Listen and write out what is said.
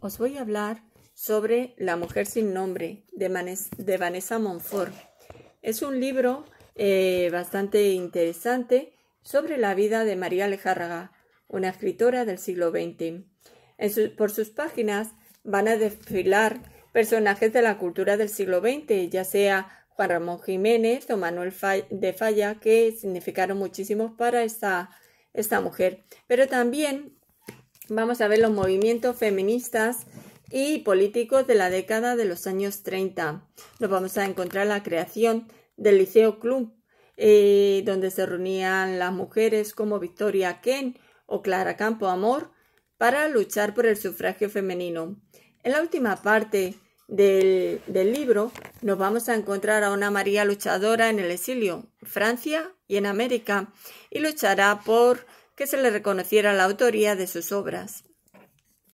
os voy a hablar sobre La mujer sin nombre de, Vanessa Monfort. Es un libro eh, bastante interesante sobre la vida de María Lejárraga, una escritora del siglo XX. por sus páginas van a desfilar personajes de la cultura del siglo XX, ya sea Juan Ramón Jiménez o Manuel de Falla, que significaron muchísimo para esta mujer, pero también vamos a ver los movimientos feministas y políticos de la década de los años 30. Nos vamos a encontrar la creación del Liceo Club, eh, donde se reunían las mujeres como Victoria Ken o Clara Campo Amor para luchar por el sufragio femenino. En la última parte del, del libro nos vamos a encontrar a una María luchadora en el exilio, Francia y en América, y luchará por que se le reconociera la autoría de sus obras.